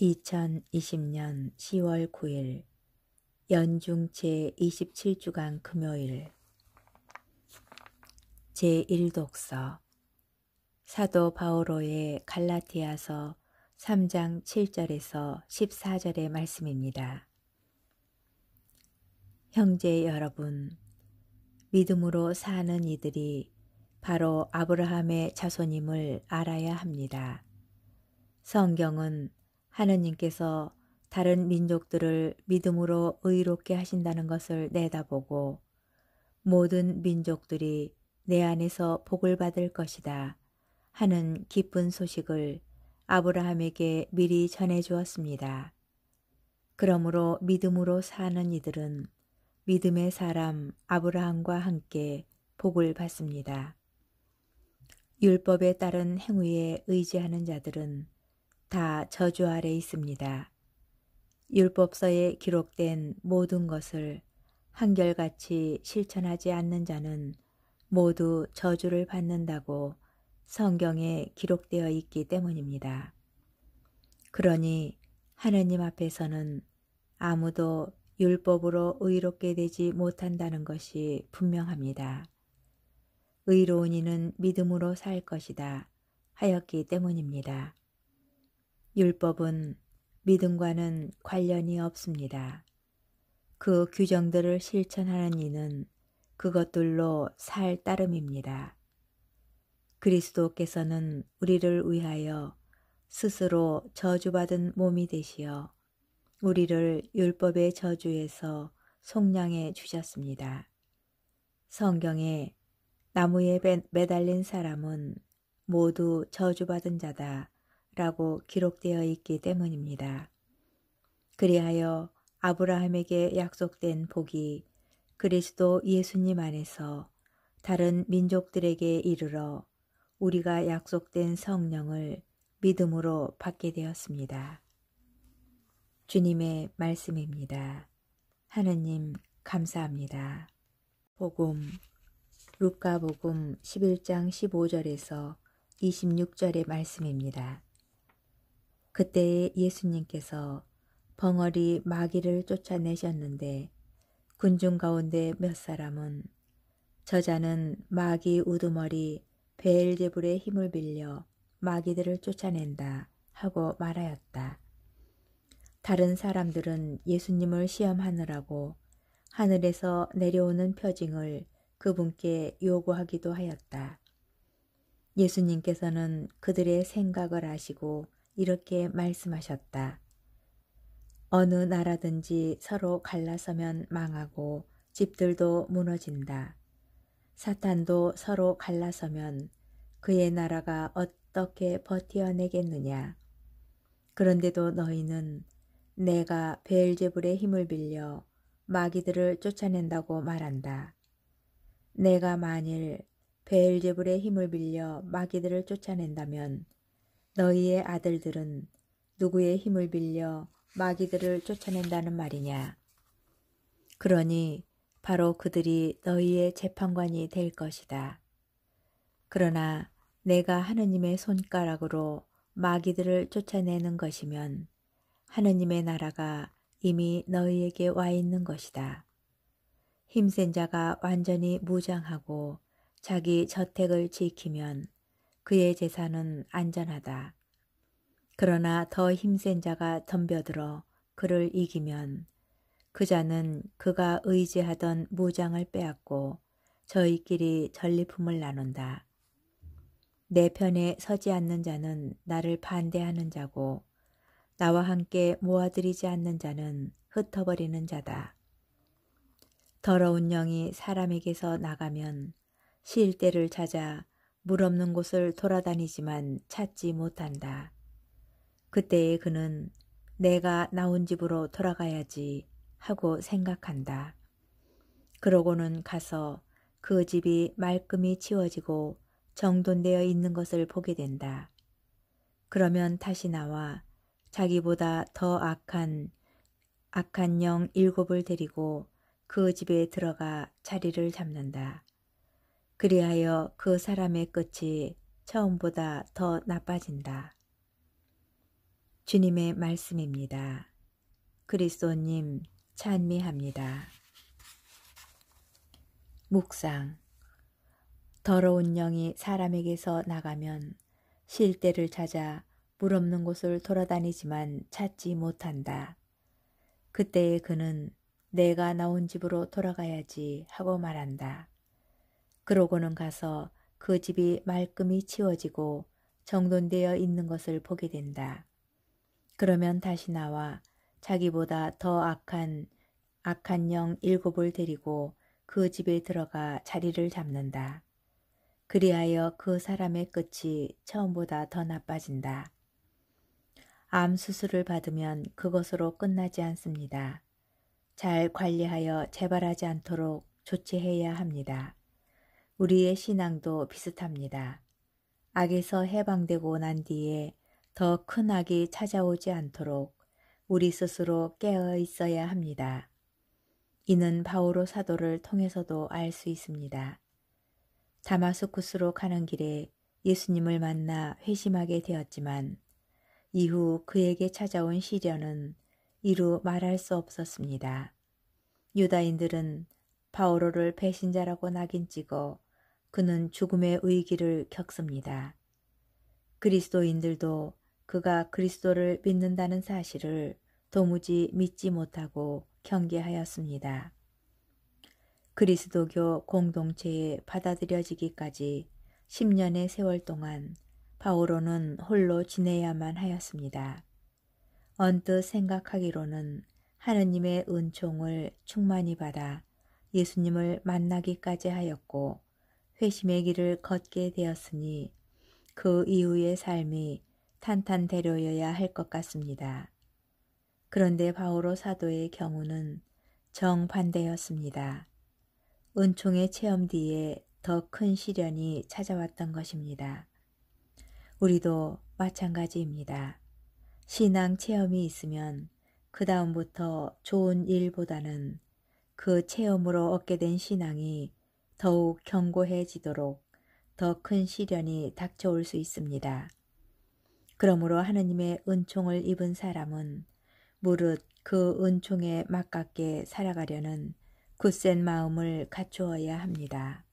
2020년 10월 9일 연중 제27주간 금요일 제1독서 사도 바오로의 갈라티아서 3장 7절에서 14절의 말씀입니다. 형제 여러분, 믿음으로 사는 이들이 바로 아브라함의 자손임을 알아야 합니다. 성경은 하느님께서 다른 민족들을 믿음으로 의롭게 하신다는 것을 내다보고 모든 민족들이 내 안에서 복을 받을 것이다 하는 기쁜 소식을 아브라함에게 미리 전해 주었습니다. 그러므로 믿음으로 사는 이들은 믿음의 사람 아브라함과 함께 복을 받습니다. 율법에 따른 행위에 의지하는 자들은 다 저주 아래 있습니다. 율법서에 기록된 모든 것을 한결같이 실천하지 않는 자는 모두 저주를 받는다고 성경에 기록되어 있기 때문입니다. 그러니 하느님 앞에서는 아무도 율법으로 의롭게 되지 못한다는 것이 분명합니다. 의로운 이는 믿음으로 살 것이다 하였기 때문입니다. 율법은 믿음과는 관련이 없습니다. 그 규정들을 실천하는 이는 그것들로 살 따름입니다. 그리스도께서는 우리를 위하여 스스로 저주받은 몸이 되시어 우리를 율법의 저주에서 속량해 주셨습니다. 성경에 나무에 매달린 사람은 모두 저주받은 자다. 라고 기록되어 있기 때문입니다. 그리하여 아브라함에게 약속된 복이 그리스도 예수님 안에서 다른 민족들에게 이르러 우리가 약속된 성령을 믿음으로 받게 되었습니다. 주님의 말씀입니다. 하느님 감사합니다. 복음 루카복음 11장 15절에서 26절의 말씀입니다. 그때에 예수님께서 벙어리 마귀를 쫓아내셨는데 군중 가운데 몇 사람은 저자는 마귀 우두머리 베엘제불의 힘을 빌려 마귀들을 쫓아낸다 하고 말하였다. 다른 사람들은 예수님을 시험하느라고 하늘에서 내려오는 표징을 그분께 요구하기도 하였다. 예수님께서는 그들의 생각을 아시고 이렇게 말씀하셨다. 어느 나라든지 서로 갈라서면 망하고 집들도 무너진다. 사탄도 서로 갈라서면 그의 나라가 어떻게 버텨내겠느냐 그런데도 너희는 내가 베엘제불의 힘을 빌려 마귀들을 쫓아낸다고 말한다. 내가 만일 베엘제불의 힘을 빌려 마귀들을 쫓아낸다면 너희의 아들들은 누구의 힘을 빌려 마귀들을 쫓아낸다는 말이냐? 그러니 바로 그들이 너희의 재판관이 될 것이다. 그러나 내가 하느님의 손가락으로 마귀들을 쫓아내는 것이면 하느님의 나라가 이미 너희에게 와 있는 것이다. 힘센 자가 완전히 무장하고 자기 저택을 지키면 그의 재산은 안전하다. 그러나 더 힘센 자가 덤벼들어 그를 이기면 그 자는 그가 의지하던 무장을 빼앗고 저희끼리 전리품을 나눈다. 내 편에 서지 않는 자는 나를 반대하는 자고 나와 함께 모아들이지 않는 자는 흩어버리는 자다. 더러운 영이 사람에게서 나가면 실대를 찾아 물 없는 곳을 돌아다니지만 찾지 못한다. 그때의 그는 내가 나온 집으로 돌아가야지 하고 생각한다. 그러고는 가서 그 집이 말끔히 치워지고 정돈되어 있는 것을 보게 된다. 그러면 다시 나와 자기보다 더 악한 악한 영 일곱을 데리고 그 집에 들어가 자리를 잡는다. 그리하여 그 사람의 끝이 처음보다 더 나빠진다. 주님의 말씀입니다. 그리스도님 찬미합니다. 묵상 더러운 영이 사람에게서 나가면 실대를 찾아 물 없는 곳을 돌아다니지만 찾지 못한다. 그때의 그는 내가 나온 집으로 돌아가야지 하고 말한다. 그러고는 가서 그 집이 말끔히 치워지고 정돈되어 있는 것을 보게 된다. 그러면 다시 나와 자기보다 더 악한 악한 영 일곱을 데리고 그 집에 들어가 자리를 잡는다. 그리하여 그 사람의 끝이 처음보다 더 나빠진다. 암 수술을 받으면 그것으로 끝나지 않습니다. 잘 관리하여 재발하지 않도록 조치해야 합니다. 우리의 신앙도 비슷합니다. 악에서 해방되고 난 뒤에 더 큰 악이 찾아오지 않도록 우리 스스로 깨어 있어야 합니다. 이는 바오로 사도를 통해서도 알 수 있습니다. 다마스쿠스로 가는 길에 예수님을 만나 회심하게 되었지만 이후 그에게 찾아온 시련은 이루 말할 수 없었습니다. 유다인들은 바오로를 배신자라고 낙인 찍어 그는 죽음의 위기를 겪습니다. 그리스도인들도 그가 그리스도를 믿는다는 사실을 도무지 믿지 못하고 경계하였습니다. 그리스도교 공동체에 받아들여지기까지 10년의 세월 동안 바오로는 홀로 지내야만 하였습니다. 언뜻 생각하기로는 하느님의 은총을 충만히 받아 예수님을 만나기까지 하였고 회심의 길을 걷게 되었으니 그 이후의 삶이 탄탄대로여야 할 것 같습니다. 그런데 바오로 사도의 경우는 정반대였습니다. 은총의 체험 뒤에 더 큰 시련이 찾아왔던 것입니다. 우리도 마찬가지입니다. 신앙 체험이 있으면 그 다음부터 좋은 일보다는 그 체험으로 얻게 된 신앙이 더욱 견고해지도록 더 큰 시련이 닥쳐올 수 있습니다. 그러므로 하느님의 은총을 입은 사람은 무릇 그 은총에 맞깝게 살아가려는 굳센 마음을 갖추어야 합니다.